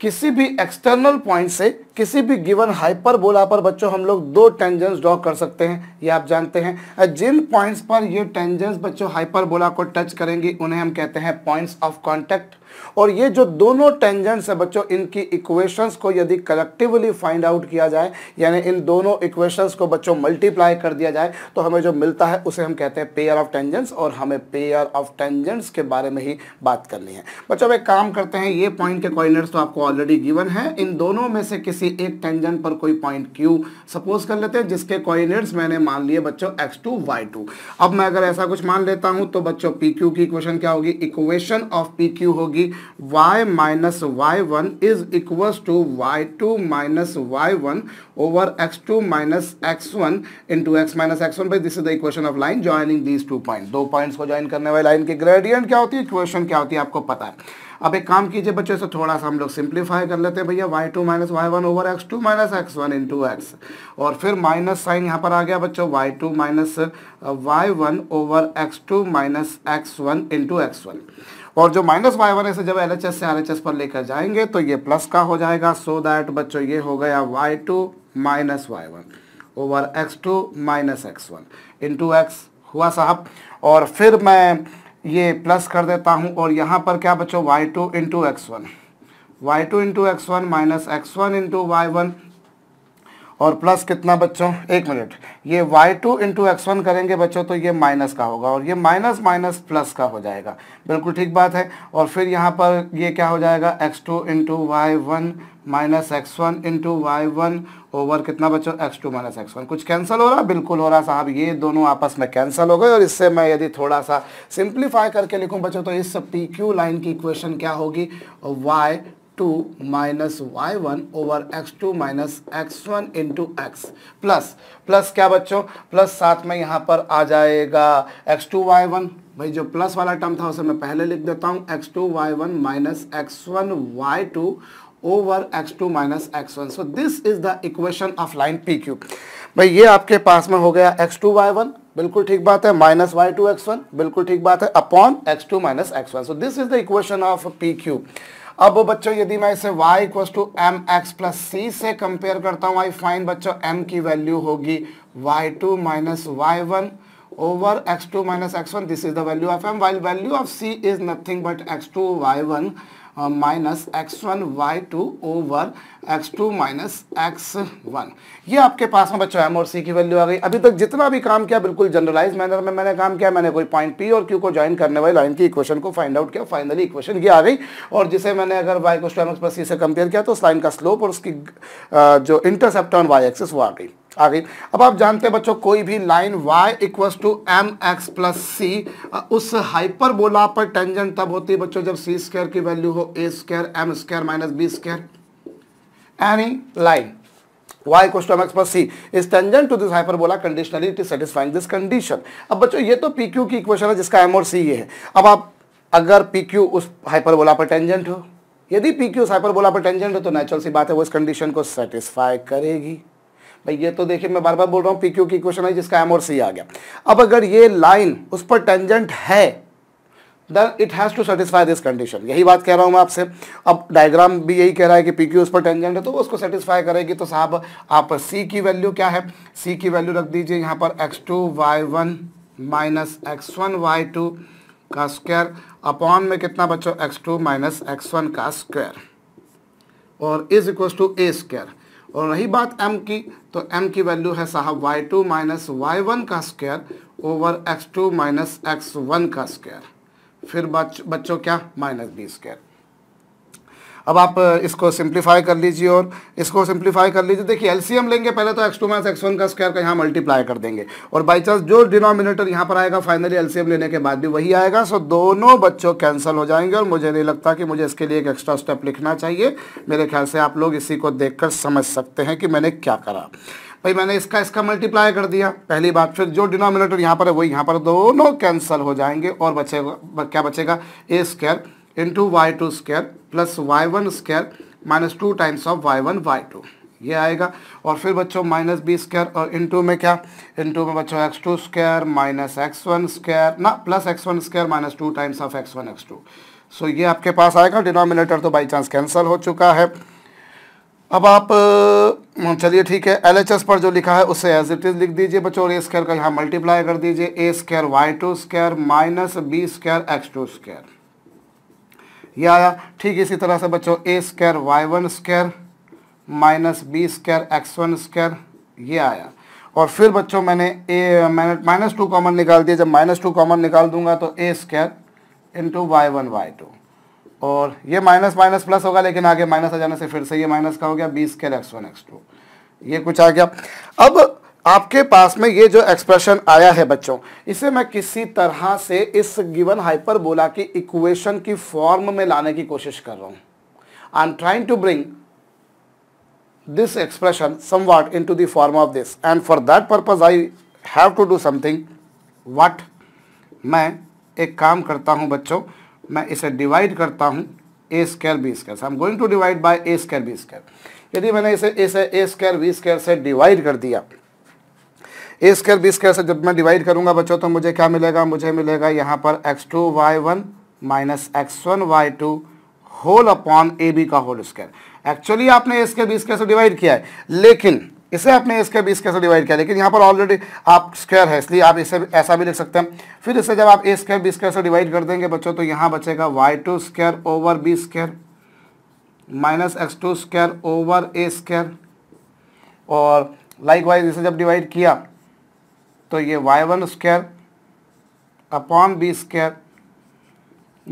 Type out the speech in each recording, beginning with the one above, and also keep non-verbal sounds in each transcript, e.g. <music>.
किसी भी external point से किसी भी गिवन हाइपरबोला पर बच्चों हम लोग दो टेंजेंस ड्रॉ कर सकते हैं ये आप जानते हैं जिन पॉइंट्स पर ये टेंजेंस बच्चों हाइपरबोला को टच करेंगे उन्हें हम कहते हैं पॉइंट्स ऑफ कॉन्टैक्ट और ये जो दोनों टेंजेंट्स हैं बच्चों इनकी इक्वेशंस को यदि कलेक्टिवली फाइंड आउट किया जाए यानी इन दोनों इक्वेशंस को बच्चों मल्टीप्लाई कर दिया जाए तो हमें जो मिलता है उसे हम कहते हैं पेयर ऑफ टेंजेंट्स और हमें पेयर ऑफ टेंजेंट्स के बारे में ही बात करनी है बच्चों एक काम करते हैं ये पॉइंट के कॉर्डिनेट्स तो आपको ऑलरेडी गिवन है इन दोनों में से किसी एक टेंजेंट पर कोई पॉइंट क्यू सपोज कर लेते हैं जिसके कॉर्डिनेट्स मैंने मान लिए बच्चों एक्स टू वाई टू अब मैं अगर ऐसा कुछ मान लेता हूं तो बच्चों पी क्यू की इक्वेशन क्या होगी इक्वेशन ऑफ पी क्यू होगी y minus Y one is equals to Y two minus Y one over x two minus x one into x minus x one this is the equation of line joining these two point दो points को join करने वाले line के gradient क्या होती है equation क्या होती है आपको पता है अब एक काम कीजिए बच्चों से थोड़ा सा हम लोग सिंप्लीफाई कर लेते हैं भैया y two minus Y one over x two minus x one into x और फिर माइनस साइन यहाँ पर आ गया बच्चों y two minus Y one over x two minus x one into x one और जो minus Y one है जब एल एच एस से आर एच एस पर लेकर जाएंगे तो ये प्लस का हो जाएगा सो दैट बच्चों ये हो गया y two minus Y one over x two minus x one into x हुआ साहब और फिर मैं ये प्लस कर देता हूँ और यहाँ पर क्या बच्चों y two into x one Y two into x one minus x one into Y one और प्लस कितना बच्चों एक मिनट ये y2 to into x one करेंगे बच्चों तो ये माइनस का होगा और ये माइनस माइनस प्लस का हो जाएगा बिल्कुल ठीक बात है और फिर यहाँ पर ये क्या हो जाएगा x2 two into Y one minus x one into Y one over कितना बच्चों x two minus x one कुछ कैंसिल हो रहा बिल्कुल हो रहा साहब ये दोनों आपस में कैंसिल हो गए और इससे मैं यदि थोड़ा सा सिंप्लीफाई करके लिखूँ बच्चों तो इस पी क्यू लाइन की इक्वेशन क्या होगी y two minus Y one over x two minus x one into x plus plus क्या बच्चों प्लस साथ में यहाँ पर आ जाएगा एक्स टू वाई वन भाई जो प्लस वाला टर्म था उसे मैं पहले लिख देता हूँ x two Y one minus x one Y two over x two minus x one so this is the equation of line P Q भाई ये आपके पास में हो गया एक्स टू वाई वन बिल्कुल ठीक बात है minus Y two x one बिल्कुल ठीक बात है upon x two minus x one so this is the equation of P Q अब बच्चों यदि मैं इसे y equals to m x plus c से कंपेयर करता हूँ आई फाइन बच्चों m की वैल्यू होगी y2 two minus Y one over x two minus x one this is the value of m while value of c is nothing but x2 y1 minus x one Y two over x two minus x one ये आपके पास में बच्चों M और सी की value आ गई अभी तक जितना भी काम किया बिल्कुल जनरलाइज मैनर में मैंने काम किया मैंने कोई पॉइंट पी और क्यू को ज्वाइन करने वाली लाइन की इक्वेशन को फाइंड आउट किया फाइनली इक्वेशन की आ गई और जिसे मैंने अगर वाई को टू एम एक्स सी से कंपेयर किया तो उस लाइन का स्लोप और उसकी uh, जो इंटरसेप्ट ऑन वाई एक्सिस वो आ गई आ गई अब आप जानते हैं बच्चों कोई भी line y equals to m x plus c उस हाइपरबोला पर टेंजेंट तब होती है बच्चों जब सी स्क्र की वैल्यू हो a square m square minus b square any line y equals m x plus c is tangent to this hyperbola conditionally it is satisfying this condition अब बच्चों ये तो पी क्यू की इक्वेशन है जिसका M और सी ये है अब आप अगर पी क्यू उस बोला पर टेंजेंट हो यदि पी क्यू उस हाइपरबोला पर टेंजेंट हो तो नेचुरल सी बात है वो इस कंडीशन को सेटिस्फाई करेगी भाई ये तो देखिए मैं बार बार बोल रहा हूँ पी क्यू की क्वेश्चन है जिसका एम और सी आ गया अब अगर ये लाइन उस पर टेंजेंट है then it has to satisfy this condition यही बात कह रहा हूँ मैं आपसे अब डायग्राम भी यही कह रहा है कि पी क्यू उस पर टेंजेंट है तो वो उसको सेटिस्फाई करेगी तो साहब आप सी की वैल्यू क्या है सी की वैल्यू रख दीजिए यहाँ पर x two Y one minus x one Y two का स्क्वायर अपॉन में कितना बच्चों x two minus x one का स्क्वायर और is equals to a square और रही बात m की तो m की वैल्यू है साहब y2 two minus Y one का square over x2 two minus x one का स्क्वायर फिर बच बच्चों क्या माइनस बी स्क्वायर अब आप इसको सिंप्लीफाई कर लीजिए और इसको सिंप्लीफाई कर लीजिए देखिए एलसीएम लेंगे पहले तो x two minus x one का स्क्वायर का यहाँ मल्टीप्लाई कर देंगे और बाई चांस जो डिनोमिनेटर यहाँ पर आएगा फाइनली एलसीएम लेने के बाद भी वही आएगा सो दोनों बच्चों कैंसिल हो जाएंगे और मुझे नहीं लगता कि मुझे इसके लिए एक एक्स्ट्रा स्टेप लिखना चाहिए मेरे ख्याल से आप लोग इसी को देख समझ सकते हैं कि मैंने क्या करा भाई मैंने इसका इसका मल्टीप्लाई कर दिया पहली बात फिर जो डिनोमिनेटर यहाँ पर है वही यहाँ पर दोनों कैंसिल हो जाएंगे और बचेगा क्या बचेगा a square into Y two square plus Y one square minus two times of y one Y two ये आएगा और फिर बच्चों माइनस बी स्क्र और टू में क्या टू में बच्चों x two square minus x one square ना plus x one square minus two times of x one x two so ये आपके पास आएगा डिनोमिनेटर तो बाई चांस कैंसिल हो चुका है अब आप चलिए ठीक है एल एच एस पर जो लिखा है उसे एज इट इज़ लिख दीजिए बच्चों और ए स्क्र का यहाँ मल्टीप्लाई कर दीजिए a square y two square minus b square x two square ये आया ठीक इसी तरह से बच्चों a square y one square minus b square x one square ये आया और फिर बच्चों मैंने ए मैंने माइनस टू कॉमन निकाल दिया जब माइनस टू कॉमन निकाल दूंगा तो a square into Y one Y two और ये माइनस माइनस प्लस होगा लेकिन आगे माइनस आ जाने से फिर से ये माइनस का हो गया b square x one x two ये कुछ आ गया अब आपके पास में ये जो एक्सप्रेशन आया है बच्चों इसे मैं किसी तरह से इस गिवन हाइपरबोला की इक्वेशन की फॉर्म में लाने की कोशिश कर रहा हूँ I am trying to bring this expression somewhat into form of this and for that purpose I have to do something what मैं एक काम करता हूँ बच्चों मैं इसे डिवाइड करता हूँ A square B square I am going to divide by A square B square यदि मैंने इसे इसे ए स्केयर बी स्केयर से डिवाइड कर दिया ए स्केयर बी स्केयर से जब मैं डिवाइड करूंगा बच्चों तो मुझे क्या मिलेगा मुझे मिलेगा यहाँ पर x two Y one minus x one Y two whole upon A B का होल स्केयर एक्चुअली आपने ए स्केयर बी स्केयर से डिवाइड किया है लेकिन इसे आपने बी बीस कैसे डिवाइड किया लेकिन यहाँ पर ऑलरेडी आप स्क्वायर है इसलिए आप इसे ऐसा भी लिख सकते हैं फिर इसे जब आप ए स्क्वायर बी स्क्वायर से डिवाइड कर देंगे बच्चों तो यहाँ बचेगा Y two square over B square minus X two square over ए स्क्वायर और लाइक वाइज इसे जब डिवाइड किया तो ये Y one square upon B square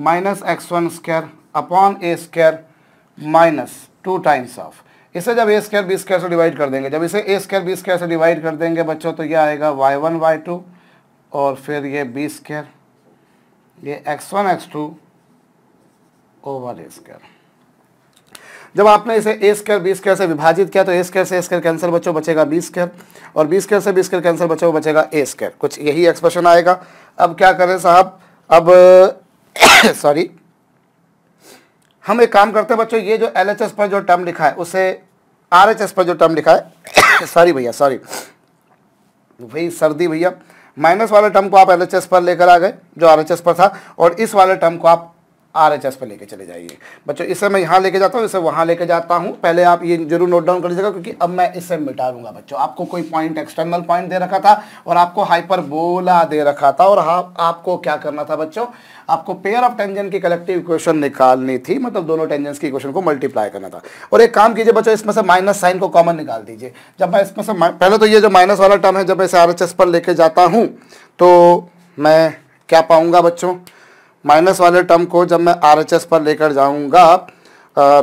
minus x one square upon A square minus two times of इसे जब A square B square से divide कर देंगे जब इसे ए स्क्वेयर बी स्क्वेयर से डिवाइड कर देंगे बच्चों तो यह आएगा वाई वन वाई टू और फिर ये बी स्क्वेयर ये X one x two over A square जब आपने इसे ए स्क्र बी स्क्र से विभाजित किया तो ए स्क्र से ए स्क्र कैंसर बच्चों बचेगा बी स्क्र और बी स्क्र से बी स्क्र कैंसर बच्चों बचेगा ए स्क्र कुछ यही एक्सप्रेशन आएगा अब क्या करें साहब अब सॉरी <coughs> हम एक काम करते हैं बच्चों ये जो एल पर जो टर्म लिखा है उसे आर पर जो टर्म लिखा है सॉरी <coughs> भैया सॉरी भाई सर्दी भैया माइनस वाले टर्म को आप एल पर लेकर आ गए जो आर पर था और इस वाले टर्म को आप आर एच एस पर लेके चले जाइए बच्चों इसे मैं यहाँ लेके जाता हूँ इसे वहाँ लेके जाता हूँ पहले आप ये जरूर नोट डाउन कर लीजिएगा क्योंकि अब मैं इसे मिटा दूंगा बच्चों आपको कोई पॉइंट एक्सटर्नल पॉइंट दे रखा था और आपको हाइपर बोला दे रखा था और हाँ आपको क्या करना था बच्चों आपको पेयर ऑफ टेंजन की कलेक्टिव इक्वेशन निकालनी थी मतलब दोनों टेंजन की इक्वेशन को मल्टीप्लाई करना था और एक काम कीजिए बच्चों इसमें से माइनस साइन को कॉमन निकाल दीजिए जब मैं इसमें से पहले तो ये जो माइनस वाला टर्म है जब मैं इसे आर पर लेके जाता हूँ तो मैं क्या पाऊँगा बच्चों माइनस वाले टर्म को जब मैं आर पर लेकर जाऊँगा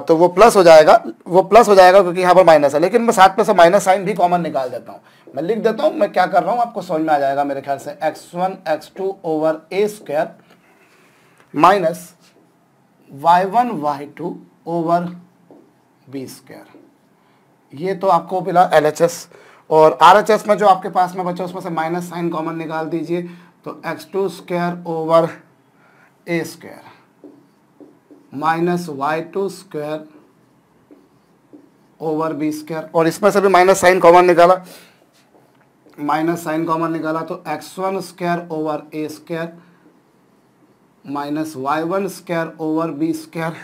तो वो प्लस हो जाएगा वो प्लस हो जाएगा क्योंकि यहाँ पर माइनस है लेकिन मैं साथ में से माइनस साइन भी कॉमन निकाल देता हूँ मैं लिख देता हूँ मैं क्या कर रहा हूँ आपको समझ में आ जाएगा मेरे ख्याल से X one x two over A square minus Y one Y two over B square ये तो आपको मिला एल एच एस और आर एच एस में जो आपके पास में बचा उसमें से माइनस साइन कॉमन निकाल दीजिए तो एक्स टू स्क्वायर ओवर ए square minus Y two square over B square और इसमें से भी माइनस साइन कॉमन निकाला माइनस साइन कॉमन निकाला तो एक्स वन स्क्वायर ओवर ए square minus Y one square over B square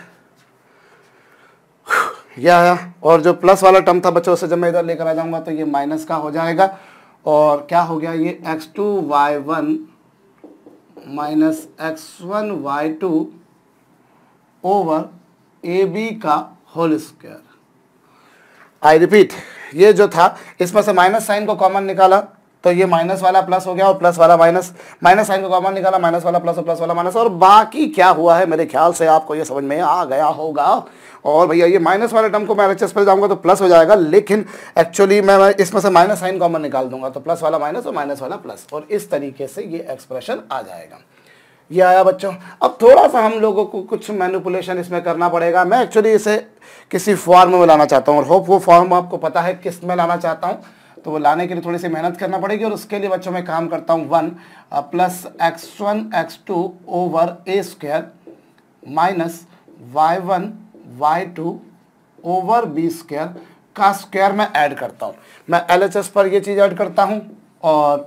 यह आया और जो प्लस वाला टर्म था बच्चों से जब मैं इधर लेकर आ जाऊंगा तो ये माइनस का हो जाएगा और क्या हो गया ये X two Y one minus x one Y two over A B का होल स्क्वायर आई रिपीट ये जो था इसमें से माइनस साइन को कॉमन निकाला तो ये माइनस वाला प्लस हो गया और प्लस वाला माइनस माइनस साइन का कॉमन निकाला माइनस वाला प्लस और प्लस वाला माइनस और बाकी क्या हुआ है मेरे ख्याल से आपको ये समझ में आ गया होगा और भैया ये माइनस वाले टर्म को मैं एच पर जाऊंगा तो प्लस हो जाएगा लेकिन एक्चुअली मैं इसमें से माइनस साइन कॉमन निकाल दूंगा तो प्लस वाला माइनस और माइनस वाला प्लस और इस तरीके से ये एक्सप्रेशन आ जाएगा ये आया बच्चों अब थोड़ा सा हम लोगों को कुछ मैनिपुलेशन इसमें करना पड़ेगा मैं एक्चुअली इसे किसी फॉर्म में लाना चाहता हूँ और होप वो फॉर्म आपको पता है किस में लाना चाहता हूँ तो वो लाने के लिए थोड़ी सी मेहनत करना पड़ेगी और उसके लिए बच्चों में काम करता हूँ one plus x one x two over ए square minus Y one Y two over B square का स्क्वायर मैं ऐड करता हूँ मैं एल पर ये चीज़ ऐड करता हूँ और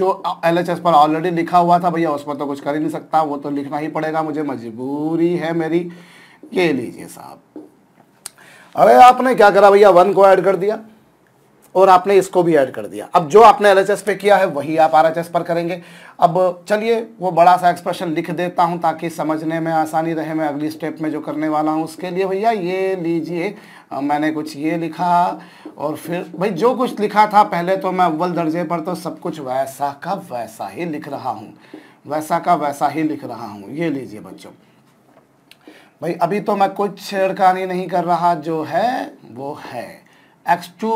जो एल पर ऑलरेडी लिखा हुआ था भैया उस पर तो कुछ कर ही नहीं सकता वो तो लिखना ही पड़ेगा मुझे मजबूरी है मेरी ये लीजिए साहब अरे आपने क्या करा भैया वन को ऐड कर दिया और आपने इसको भी ऐड कर दिया अब जो आपने एल पे किया है वही आप आर पर करेंगे अब चलिए वो बड़ा सा एक्सप्रेशन लिख देता हूँ ताकि समझने में आसानी रहे मैं अगली स्टेप में जो करने वाला हूँ उसके लिए भैया ये लीजिए मैंने कुछ ये लिखा और फिर भाई जो कुछ लिखा था पहले तो मैं अव्वल दर्जे पर तो सब कुछ वैसा का वैसा ही लिख रहा हूँ वैसा का वैसा ही लिख रहा हूँ ये लीजिए बच्चों भाई अभी तो मैं कुछ छेड़खानी नहीं कर रहा जो है वो है X two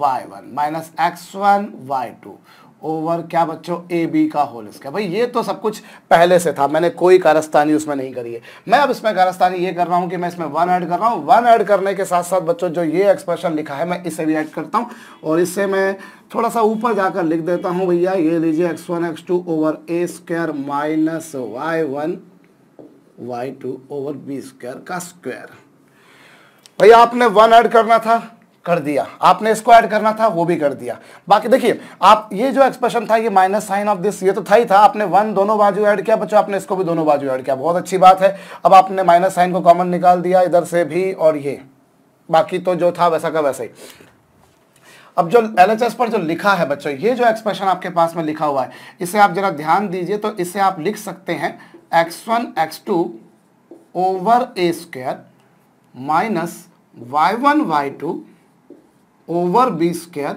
Y one minus x one Y two over क्या बच्चों ए बी का होल इसका भाई ये तो सब कुछ पहले से था मैंने कोई कारस्तानी उसमें नहीं करी है मैं अब इसमें कारस्तानी ये कर रहा हूँ कि मैं इसमें वन ऐड कर रहा हूँ वन ऐड करने के साथ साथ बच्चों जो ये एक्सप्रेशन लिखा है मैं इसे भी ऐड करता हूँ और इससे मैं थोड़ा सा ऊपर जाकर लिख देता हूँ भैया ये लीजिए X one x two over ए square minus Y one Y two over B square का स्क्वायर भैया आपने वन ऐड करना था कर दिया आपने इसको ऐड करना था वो भी कर दिया बाकी देखिए आप ये जो एक्सप्रेशन था ये माइनस साइन ऑफ दिस ये तो था ही था आपने वन दोनों बाजू ऐड किया बच्चों आपने इसको भी दोनों बाजू ऐड किया बहुत अच्छी बात है अब आपने माइनस साइन को कॉमन निकाल दिया इधर से भी और ये बाकी तो जो था वैसा का वैसा ही अब जो एल पर जो लिखा है बच्चों ये जो एक्सप्रेशन आपके पास में लिखा हुआ है इसे आप जरा ध्यान दीजिए तो इसे आप लिख सकते हैं X one x two over ए square minus Y one Y two over B square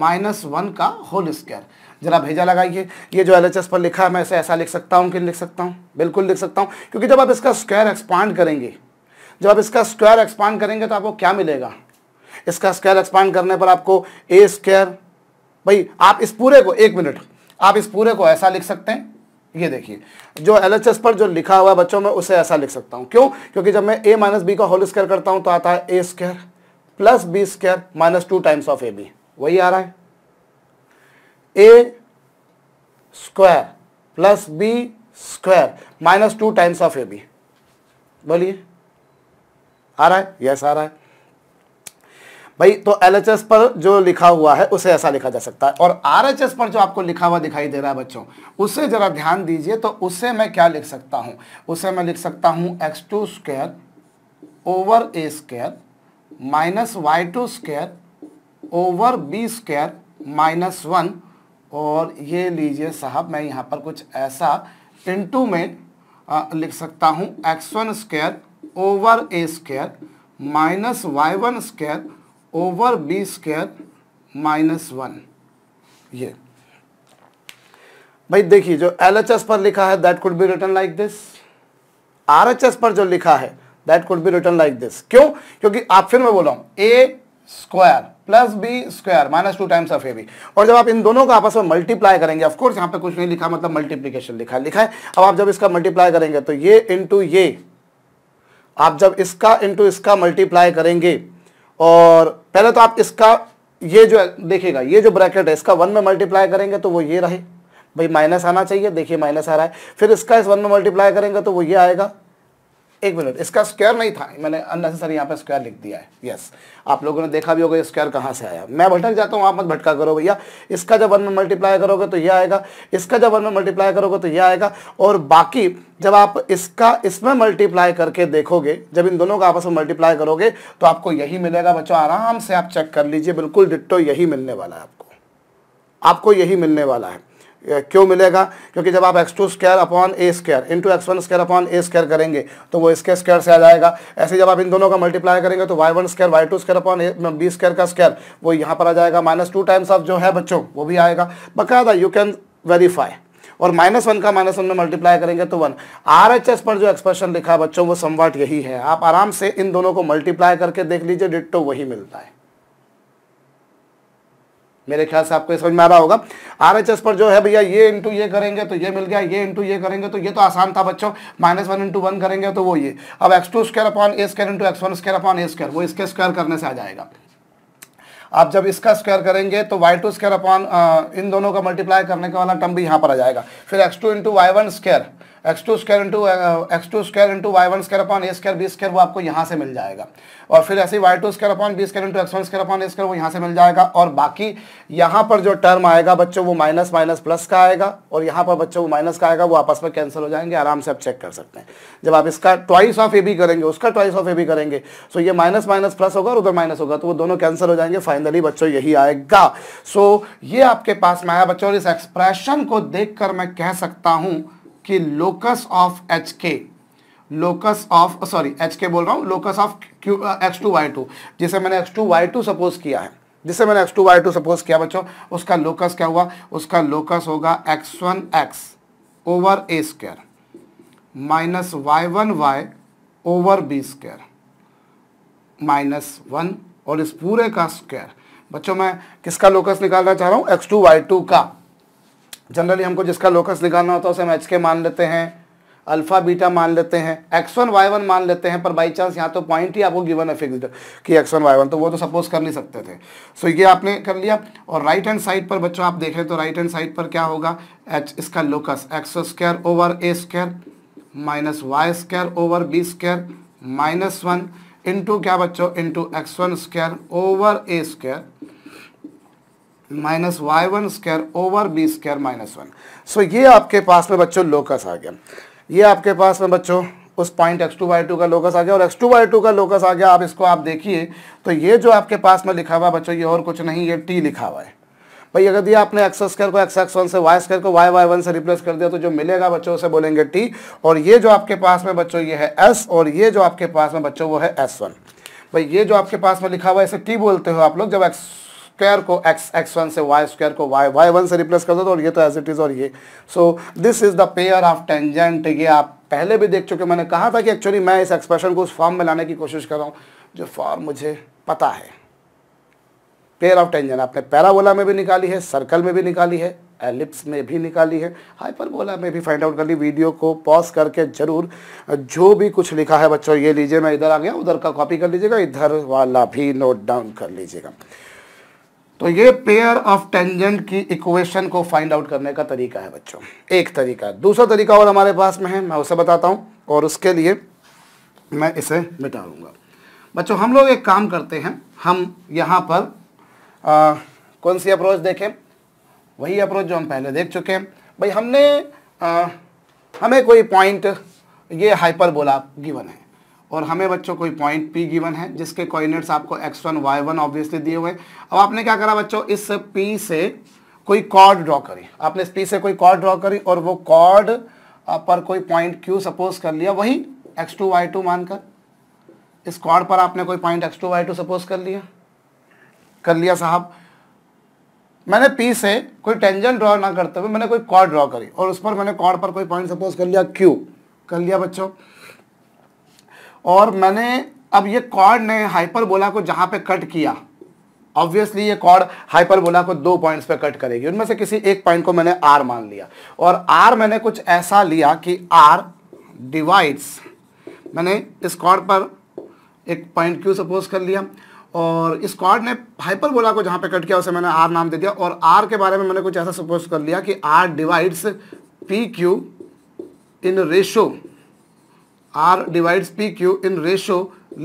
minus one का होल स्क्वायर जरा भेजा लगाइए ये जो एल एच एस पर लिखा है मैं इसे ऐसा लिख सकता हूँ कि लिख सकता हूँ बिल्कुल लिख सकता हूँ क्योंकि जब आप इसका स्क्वायर एक्सपांड करेंगे जब आप इसका स्क्वायर एक्सपांड करेंगे तो आपको क्या मिलेगा इसका स्क्वायर एक्सपांड करने पर आपको ए स्क्वायर भाई आप इस पूरे को एक मिनट आप इस पूरे को ऐसा लिख सकते हैं ये देखिए जो एल एच एस पर जो लिखा हुआ है बच्चों में उसे ऐसा लिख सकता हूँ क्यों क्योंकि जब मैं ए माइनस बी का होल स्क्वायर करता हूँ तो आता है A square plus B square minus two times of A B वही आ रहा है A square plus B square minus two times of A B बोलिए आ रहा है यस आ रहा है भाई तो एल पर जो लिखा हुआ है उसे ऐसा लिखा जा सकता है और आर पर जो आपको लिखा हुआ दिखाई दे रहा है बच्चों उसे ज़रा ध्यान दीजिए तो उसे मैं क्या लिख सकता हूं उसे मैं लिख सकता हूं एक्स टू स्क्वायर ओवर ए square minus Y two square over B square minus one और ये लीजिए साहब मैं यहाँ पर कुछ ऐसा इंटू में आ, लिख सकता हूँ X one square over A square minus Y one square over B square minus one ये भाई देखिए जो एल एच एस पर लिखा है that could be written like this R H S पर जो लिखा है that could be written like this क्यों क्योंकि आप फिर मैं बोल रहा A square plus B square minus two times of A B और जब आप इन दोनों को आपस में मल्टीप्लाई करेंगे कोर्स यहां पे कुछ नहीं लिखा मतलब मल्टीप्लीकेशन लिखा लिखा है अब आप जब इसका मल्टीप्लाई करेंगे तो ये इंटू ये आप जब इसका इंटू इसका मल्टीप्लाई करेंगे और पहले तो आप इसका ये जो देखिएगा ये जो ब्रैकेट है इसका वन में मल्टीप्लाई करेंगे तो वो ये रहे भाई माइनस आना चाहिए देखिए माइनस आ रहा है फिर इसका इस वन में मल्टीप्लाई करेंगे तो वो ये आएगा एक मिनट इसका स्क्वायर नहीं था मैंने अननेसेसरी यहाँ पे स्क्वायर लिख दिया है यस आप लोगों ने देखा भी होगा ये स्क्वायर कहाँ से आया मैं भटक जाता हूँ आप मत भटका करो भैया इसका जब वन में मल्टीप्लाई करोगे तो ये आएगा इसका जब वन में मल्टीप्लाई करोगे तो ये आएगा और बाकी जब आप इसका इसमें मल्टीप्लाई करके देखोगे जब इन दोनों का आपस में मल्टीप्लाई करोगे तो आपको यही मिलेगा बच्चों आराम से आप चेक कर लीजिए बिल्कुल डिट्टो यही मिलने वाला है आपको आपको यही मिलने वाला है क्यों मिलेगा क्योंकि जब आप X two square upon A into x one square upon A square करेंगे तो वो इसके स्क्वायर से आ जाएगा ऐसे जब आप इन दोनों का मल्टीप्लाई करेंगे तो Y one square Y two square upon B square का स्केयर वो यहाँ पर आ जाएगा माइनस टू टाइम्स ऑफ जो है बच्चों वो भी आएगा बकायदा यू कैन वेरीफाई और माइनस वन का माइनस वन में मल्टीप्लाई करेंगे तो वन आर एच एस पर जो एक्सप्रेशन लिखा बच्चों वो समवाट यही है आप आराम से इन दोनों को मल्टीप्लाई करके देख लीजिए डिट्टो वही मिलता है मेरे ख्याल से आपको ये समझ में आ रहा होगा आरएचएस पर जो है भैया ये इंटू ये करेंगे तो ये मिल गया ये इंटू ये करेंगे तो ये तो आसान था बच्चों माइनस वन इंटू वन करेंगे तो वो ये अब X two square upon A square into x one square upon A square वो इसके स्क्वायर करने से आ जाएगा आप जब इसका स्क्वायर करेंगे तो वाई टू स्क्र अपॉन इन दोनों का मल्टीप्लाई करने का वाला टर्म भी यहाँ पर आ जाएगा फिर X two into Y one square x two square into X two square into Y one square upon A square B square वो आपको यहाँ से मिल जाएगा और फिर ऐसे Y two square upon B square into x one square upon A square वो यहाँ से मिल जाएगा और बाकी यहाँ पर जो टर्म आएगा बच्चों वो माइनस माइनस प्लस का आएगा और यहाँ पर बच्चों वो माइनस का आएगा वो आपस में कैंसिल हो जाएंगे आराम से आप चेक कर सकते हैं जब आप इसका ट्वाइस ऑफ ए बी करेंगे उसका ट्वाइस ऑफ ए बी करेंगे सो तो ये माइनस माइनस प्लस होगा और उधर माइनस होगा तो वो दोनों कैंसिल हो जाएंगे फाइनली बच्चों यही आएगा सो ये आपके पास में आया बच्चों और इस एक्सप्रेशन को देख मैं कह सकता हूँ कि locus of H K locus of sorry H K बोल रहा हूँ locus of Q X two Y two जिसे मैंने X two Y two suppose किया है जिसे मैंने X two Y two suppose किया बच्चों उसका लोकस क्या हुआ उसका लोकस होगा एक्स वन एक्स ओवर ए square minus Y one Y over B square minus one और इस पूरे का स्क्वायर बच्चों मैं किसका लोकस निकालना चाह रहा हूँ एक्स टू वाई टू का जनरली हमको जिसका लोकस निकालना होता है उसे हम एच के मान लेते हैं अल्फ़ा बीटा मान लेते हैं एक्स वन वाई वन मान लेते हैं पर बाई चांस यहाँ तो पॉइंट ही आपको गिवन है फिक्स्ड कि एक्स वन वाई वन तो वो तो सपोज कर नहीं सकते थे सो ये आपने कर लिया और राइट हैंड साइड पर बच्चों आप देखें तो राइट हैंड साइड पर क्या होगा एच इसका लोकस एक्स स्क्वायर ओवर ए square minus Y square over B square minus one into क्या बच्चों into x one square over ए square minus Y one square over B square minus one so ये आपके पास में बच्चों locus आ गया ये आपके पास में बच्चों उस point X two Y two का लोकस आ गया और एक्स टू वाई टू का लोकस आ गया आप इसको आप देखिए तो ये जो आपके पास में लिखा हुआ बच्चों ये और कुछ नहीं ये टी लिखा हुआ है भाई अगर दिया आपने एक्स स्क्वायर को एक्स एक्स वन से वाई स्क्वायर को वाई वाई वन से रिप्लेस कर दिया तो जो मिलेगा बच्चों उसे बोलेंगे टी और ये जो आपके पास में बच्चों ये है एस और ये जो आपके पास में बच्चों वो है एस वन भाई ये जो आपके पास में लिखा हुआ है इसे टी बोलते हो आप लोग जब एक्स स्क्वायर को एक्स एक्स वन से वाई स्क्वायर को वाई वाई वन से रिप्लेस कर दो तो और ये तो एज इट इज़ और ये so this is the pair of tangent ये आप पहले भी देख चुके मैंने कहा था कि एक्चुअली मैं इस एक्सप्रेशन को उस फॉर्म में लाने की कोशिश कर रहा हूँ जो फॉर्म मुझे पता है पेयर ऑफ टेंजेंट आपने पैराबोला में भी निकाली है सर्कल में भी निकाली है एलिप्स में भी निकाली है हाइपरबोला में भी फाइंड आउट कर ली वीडियो को पॉज करके जरूर जो भी कुछ लिखा है बच्चों ये लीजिए मैं इधर आ गया उधर का कॉपी कर लीजिएगा इधर वाला भी नोट डाउन कर लीजिएगा तो ये पेयर ऑफ टेंजेंट की इक्वेशन को फाइंड आउट करने का तरीका है बच्चों एक तरीका दूसरा तरीका और हमारे पास में है मैं उसे बताता हूँ और उसके लिए मैं इसे मिटा लूँगा बच्चों हम लोग एक काम करते हैं हम यहाँ पर आ, कौन सी अप्रोच देखें वही अप्रोच जो हम पहले देख चुके हैं भाई हमने आ, हमें कोई पॉइंट ये हाइपरबोला गिवन है और हमें बच्चों कोई पॉइंट पी गिवन है जिसके कोऑर्डिनेट्स आपको X one Y one obviously दिए हुए हैं अब आपने क्या करा बच्चों इस पी से कोई कॉर्ड ड्रॉ करी आपने इस पी से कोई कॉर्ड ड्रॉ करी और वो कॉर्ड पर कोई पॉइंट क्यू सपोज कर लिया वही एक्स टू वाई टू मानकर इस कॉर्ड पर आपने कोई point X two Y two suppose कर लिया कर लिया साहब मैंने पी से कोई टेंजन ड्रॉ ना करते हुए मैंने कोई कॉर्ड ड्रॉ करी और उस पर मैंने कॉर्ड पर कोई पॉइंट सपोज कर लिया क्यू कर लिया बच्चों और मैंने अब ये कॉर्ड ने हाइपरबोला को जहाँ पे कट किया ऑब्वियसली ये कॉर्ड हाइपरबोला को दो पॉइंट्स पे कट करेगी उनमें से किसी एक पॉइंट को मैंने आर मान लिया और आर मैंने कुछ ऐसा लिया कि आर डिवाइड्स मैंने इस कॉर्ड पर एक पॉइंट क्यू सपोज कर लिया और इस कॉर्ड ने हाइपरबोला को जहाँ पे कट किया उसे मैंने आर नाम दे दिया और आर के बारे में मैंने कुछ ऐसा सपोज कर लिया कि R divides P Q in ratio R divides P Q in ratio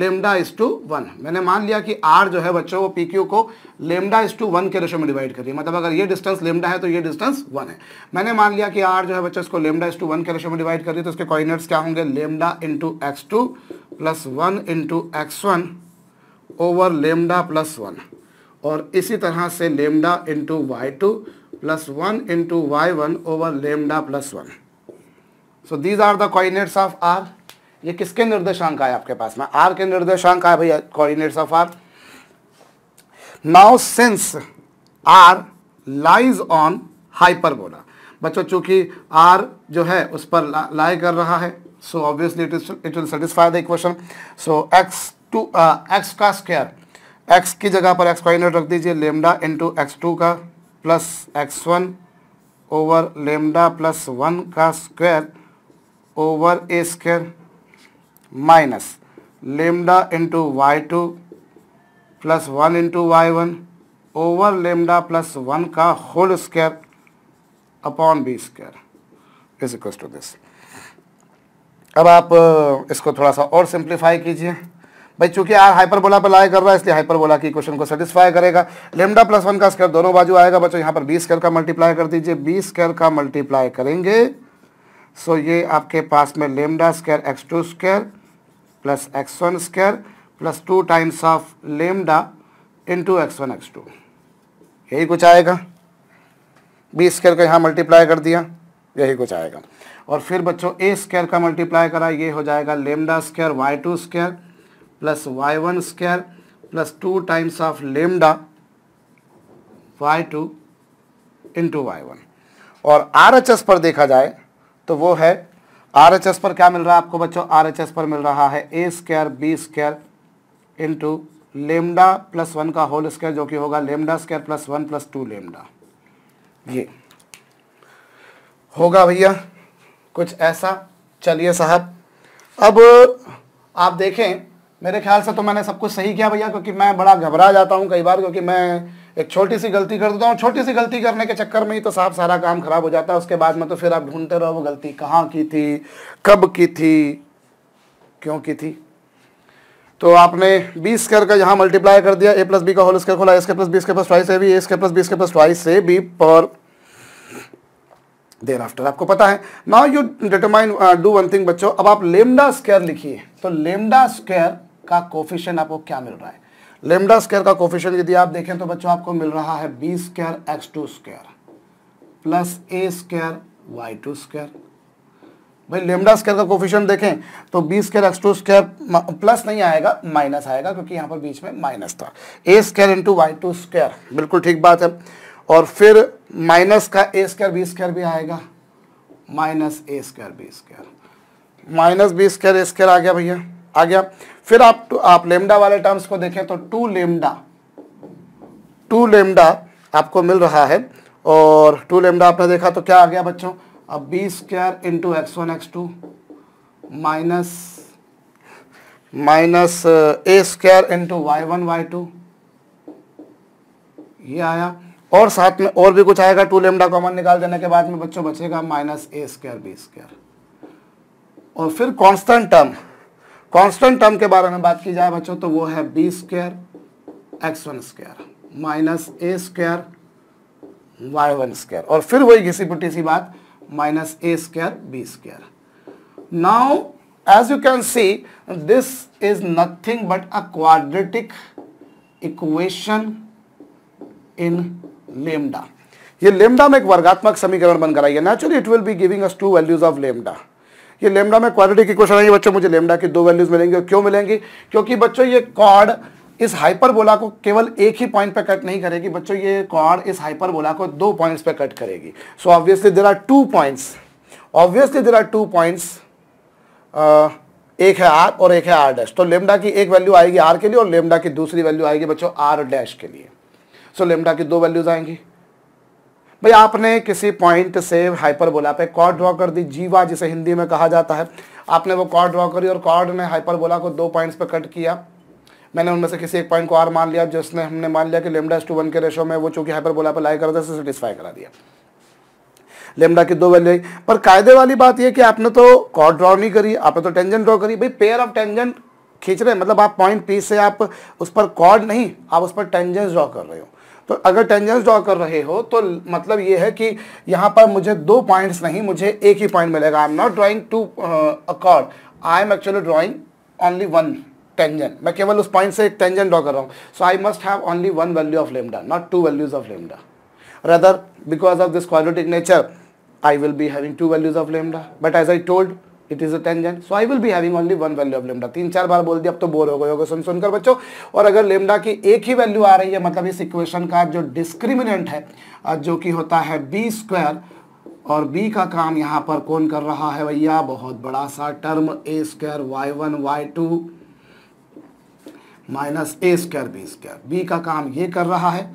lambda is to one मैंने मान लिया कि आर जो है बच्चों वो पी क्यू को लेमडा इज टू वन के रेशो में डिवाइड करिए मतलब अगर ये डिस्टेंस लेमडा है तो ये डिस्टेंस वन है मैंने मान लिया कि आर जो है बच्चों इसको लेमडा इज टू वन के रेशो में डिवाइड करिए तो उसके कॉर्डिनेट्स क्या होंगे lambda into X two plus one into x one over lambda plus one और इसी तरह से lambda into Y two plus one into Y one over lambda plus one so these are the coordinates of R ये किसके निर्देशांक आए आपके पास में आर के निर्देशांक आए भैया coordinates of R now since R lies on hyperbola बच्चों चूंकि आर जो है उस पर ला, लाई कर रहा है so obviously it is it will satisfy the equation so X two X का स्क्वायर एक्स की जगह पर एक्स कोऑर्डिनेट रख दीजिए लेमडा इंटू एक्स टू का plus x one over lambda plus one का स्क्वायर ओवर ए square minus lambda into Y two plus one into Y one over lambda plus one का whole square upon B square is equal to this अब आप uh, इसको थोड़ा सा और simplify कीजिए भाई चूंकि आर हाइपरबोला पर लाया कर रहा है इसलिए हाइपरबोला की क्वेश्चन को सेटिस्फाई करेगा लेमडा प्लस वन का स्क्वायर दोनों बाजू आएगा बच्चों यहाँ पर बी स्क्वायर का मल्टीप्लाई कर दीजिए बी स्क्वायर का मल्टीप्लाई करेंगे सो ये आपके पास में lambda square x two square plus x1 square plus two times of lambda into x one x two यही कुछ आएगा बी स्केयर को यहाँ मल्टीप्लाई कर दिया यही कुछ आएगा और फिर बच्चों ए स्केयर का मल्टीप्लाई करा ये हो जाएगा lambda square Y two square plus Y one square plus two times of lambda Y two into Y one और आर एच एस पर देखा जाए तो वो है आरएचएस पर क्या मिल रहा है आपको बच्चों आरएचएस पर मिल रहा है a square b square into lambda plus one का होल स्क्र जो कि होगा lambda square plus one plus two lambda ये होगा भैया कुछ ऐसा चलिए साहब अब आप देखें मेरे ख्याल से तो मैंने सब कुछ सही किया भैया क्योंकि मैं बड़ा घबरा जाता हूं कई बार क्योंकि मैं एक छोटी सी गलती कर देता हूँ छोटी सी गलती करने के चक्कर में ही तो साफ सारा काम खराब हो जाता है उसके बाद में तो फिर आप ढूंढते रहो वो गलती कहाँ की थी कब की थी क्यों की थी तो आपने बी स्क्र का यहाँ मल्टीप्लाई कर दिया ए प्लस बी का होल स्क्र खोला इसके प्लस बी के प्लस ट्वाइस ए बी इसके प्लस बी के प्लस ट्वाइस ए बी पर देर आफ्टर आपको पता है now you determine do one thing बच्चों अब आप लेमडा स्केयर लिखिए तो लेमडा स्क्र का कोफिशन आपको क्या मिल रहा है लेमडा स्केयर का कोफिशन यदि आप देखें तो बच्चों आपको मिल रहा है b square x two square plus a square Y two square भाई लेमडा स्केयर का कोफिशन देखें तो b square x two square plus नहीं आएगा माइनस आएगा क्योंकि यहां पर बीच में माइनस था a square into Y two square बिल्कुल ठीक बात है और फिर माइनस का ए स्केयर बी स्केयर भी आएगा minus a square B square minus b square a square आ गया भैया आ गया फिर आप आप लेमडा वाले टर्म्स को देखें तो टू लेमडा टू लेमडा आपको मिल रहा है और टू लेमडा आपने देखा तो क्या आ गया बच्चों अब b square into x one x two minus minus a square into Y one Y two ये आया और साथ में और भी कुछ आएगा टू लेमडा कॉमन निकाल देने के बाद में बच्चों बचेगा minus a square b square और फिर कॉन्स्टेंट टर्म कांस्टेंट टर्म के बारे में बात की जाए बच्चों तो वो है b square x one square minus a square y one square और फिर वही घिसी पुटी सी बात minus a square b square now as you can see this is nothing but a quadratic equation in lambda ये लेमडा में एक वर्गात्मक समीकरण बनकर आई है naturally it will be giving us two values of lambda ये लेमडा में क्वालिटी की क्वेश्चन आएंगे बच्चों मुझे लेमडा की दो वैल्यूज और क्यों मिलेंगी क्योंकि बच्चों ये कॉड इस हाइपरबोला को केवल एक ही पॉइंट पे कट नहीं करेगी बच्चों ये कॉड इस हाइपरबोला को दो पॉइंट्स पे कट करेगी so obviously there are two points obviously there are two points एक है आर और एक है आर डैश तो लेमडा की एक वैल्यू आएगी आर के लिए और लेमडा की दूसरी वैल्यू आएगी बच्चों आर डैश के लिए सो so, लेमडा की दो वैल्यूज आएंगी भाई आपने किसी पॉइंट से हाइपरबोला पे कॉर्ड ड्रॉ कर दी जीवा जिसे हिंदी में कहा जाता है आपने वो कॉर्ड ड्रॉ करी और कॉर्ड ने हाइपरबोला को दो पॉइंट्स पे कट किया मैंने उनमें से किसी एक पॉइंट को आर मान लिया जिसने हमने मान लिया कि लेमडा टू वन के रेशो में वो चूंकि हाइपरबोला पर लाई कर रहा था सेटिस्फाई करा दिया लेमडा की दो वैल्यू आई पर कायदे वाली बात यह कि आपने तो कॉर्ड ड्रॉ नहीं करी आपने तो टेंजेंट ड्रॉ करी भाई पेयर ऑफ टेंजेंट खींच रहे मतलब आप पॉइंट पी से आप उस पर कॉर्ड नहीं आप उस पर टेंजेंट ड्रॉ कर रहे हो तो अगर टेंजेंस ड्रॉ कर रहे हो तो मतलब ये है कि यहाँ पर मुझे दो पॉइंट्स नहीं मुझे एक ही पॉइंट मिलेगा I am not drawing to a chord I am actually drawing only one tangent मैं केवल उस पॉइंट से एक टेंजन ड्रॉ कर रहा हूँ so I must have only one value of lambda not two values of lambda rather because of this quadratic nature I will be having two values of lambda but as I told it is a tangent so I will be having only one value of lambda तीन चार बार बोल दिया अब तो bore हो गए होगा सुन सुनकर बच्चों और अगर लेमडा की एक ही वैल्यू आ रही है मतलब इस इक्वेशन का जो डिस्क्रिमिनेंट है जो कि होता है बी स्क्वायर और बी का काम यहाँ पर कौन कर रहा है भैया बहुत बड़ा सा term a square y one Y two minus a square B square b का काम ये कर रहा है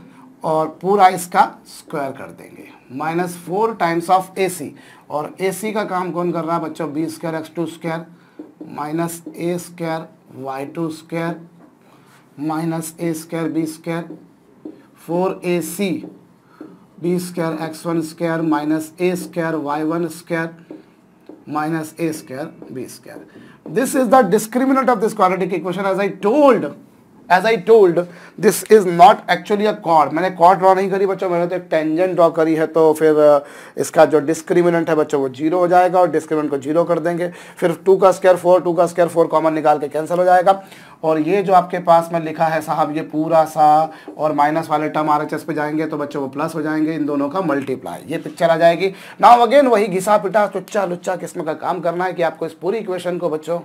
और पूरा इसका स्क्वायर कर देंगे minus four times of a c और ए सी का काम कौन कर रहा है बच्चों b square x two square minus a square Y two square minus a square B square four a c b square x one square minus a square y one square minus a square b square. This is the discriminant of this quadratic equation as I told as I told this is not actually a chord मैंने chord draw नहीं करी बच्चों मैंने तो एक tangent draw करी है तो फिर इसका जो डिस्क्रिमिनेंट है बच्चों वो जीरो हो जाएगा और डिस्क्रिमिनेंट को जीरो कर देंगे फिर टू का स्केयर फोर टू का स्केयर फोर कॉमन निकाल के कैंसिल हो जाएगा और ये जो आपके पास में लिखा है साहब ये पूरा सा और माइनस वाले टर्म आर एच एस पे जाएंगे तो बच्चों वो प्लस हो जाएंगे इन दोनों का मल्टीप्लाई ये पिक्चर आ जाएगी नाउ अगेन वही घिसा पिटा चुच्चा लुच्चा किस्म का काम करना है कि आपको इस पूरी इक्वेशन को बच्चों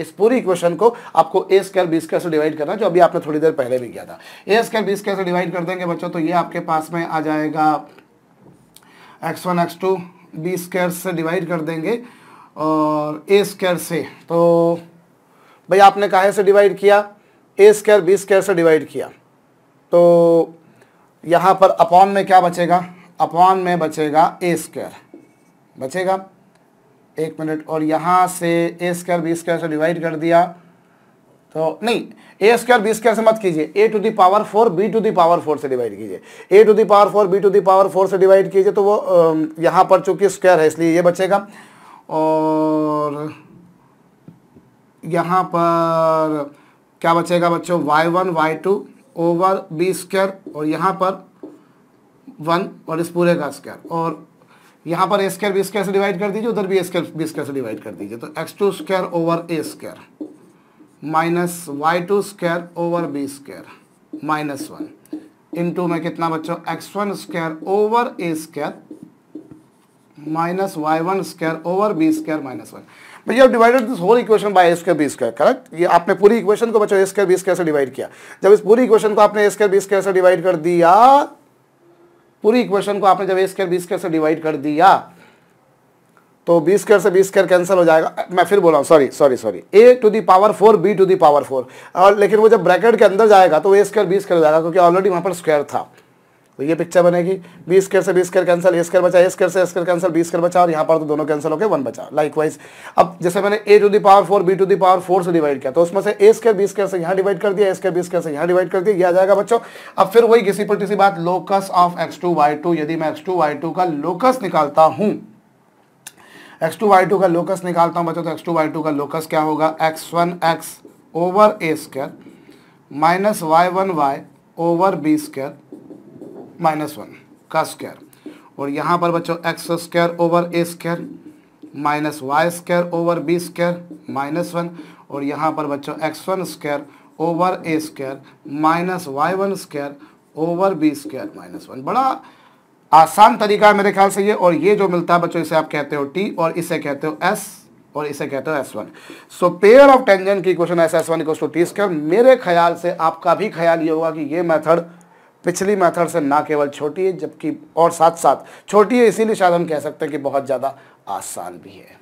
इस पूरी इक्वेशन को आपको ए स्क्वायर बी स्क्वायर से डिवाइड करना जो अभी आपने थोड़ी देर पहले भी किया था ए स्क्वायर बी स्क्वायर से डिवाइड कर देंगे बच्चों तो ये आपके पास में आ जाएगा x one x two b square से डिवाइड कर देंगे और ए स्क्वायर से तो भाई आपने काहे से डिवाइड किया ए स्क्वायर बी स्क्वायर से डिवाइड किया तो यहाँ पर अपॉन में क्या बचेगा अपॉन में बचेगा ए स्क्वायर बचेगा एक मिनट और यहाँ से ए स्क्वायर बी स्क्वायर से डिवाइड कर दिया तो नहीं ए स्क्वायर बी स्क्वायर से मत कीजिए a to the power four b to the power four से डिवाइड कीजिए a to the power four b to the power four से डिवाइड कीजिए तो वो यहाँ पर चूंकि स्क्वायर है इसलिए ये बचेगा और यहाँ पर क्या बचेगा बच्चों y one Y two over B square और यहाँ पर वन और इस पूरे का स्क्वायर और यहां पर ए स्क्र बी स्क्र से डिवाइड कर दीजिए उधर भी ए स्क्र बी स्क्र से डिवाइड कर दीजिए तो एक्स टू स्क्र ओवर ए square minus Y two square over B square minus one into में कितना बच्चों एक्स वन स्क्र ओवर ए square minus Y one square over B square minus one भैया divided this whole equation by a square b square correct ये आपने पूरी equation को बच्चों a square b square से डिवाइड किया जब इस पूरी इक्वेशन को आपने ए स्क्र बी स्क्र से डिवाइड कर दिया पूरी इक्वेशन को आपने जब ए स्क्र बी स्क्र से डिवाइड कर दिया तो बी स्क्र से बी स्क्र कैंसिल हो जाएगा मैं फिर बोला sorry sorry sorry a to the power four b to the power four और लेकिन वो जब ब्रैकेट के अंदर जाएगा तो ए स्क्र बी स्क्र हो जाएगा क्योंकि ऑलरेडी वहां पर स्क्वायर था तो ये पिक्चर बनेगी बी स्केयर से b square cancel a square बचा ए स्केयर से स्केयर कैंसिल बी स्केयर बचा और यहाँ पर तो दोनों कैंसिल होकर वन बचा लाइक वाइज अब जैसे मैंने a to the power four b to the power four से डिवाइड किया तो उसमें से ए स्केयर बी स्केयर से यहाँ डिवाइड कर दिया ए स्केयर बी स्केयर से यहाँ डिवाइड कर दिया यह आ जाएगा बच्चों अब फिर वही किसी पर किसी बात locus of x two Y two यदि मैं एक्स टू वाई टू का लोकस निकालता हूँ एक्स टू वाई टू का लोकस निकालता हूँ बच्चों तो एक्स टू वाई टू का लोकस क्या होगा x one x over a square minus Y one Y over b square minus one का स्क्वायर और यहाँ पर बच्चों एक्स स्क्वायर ओवर ए square minus Y square over B square minus one और यहाँ पर बच्चों एक्स वन स्क्वायर ओवर ए square minus Y one square over B square minus one बड़ा आसान तरीका है मेरे ख्याल से ये और ये जो मिलता है बच्चों इसे आप कहते हो टी और इसे कहते हो एस और इसे कहते हो S one so pair of tangent की question S S one equal to T square मेरे ख्याल से आपका भी ख्याल ये होगा कि ये मेथड पिछली मेथड से ना केवल छोटी है जबकि और साथ साथ छोटी है इसीलिए शायद हम कह सकते हैं कि बहुत ज़्यादा आसान भी है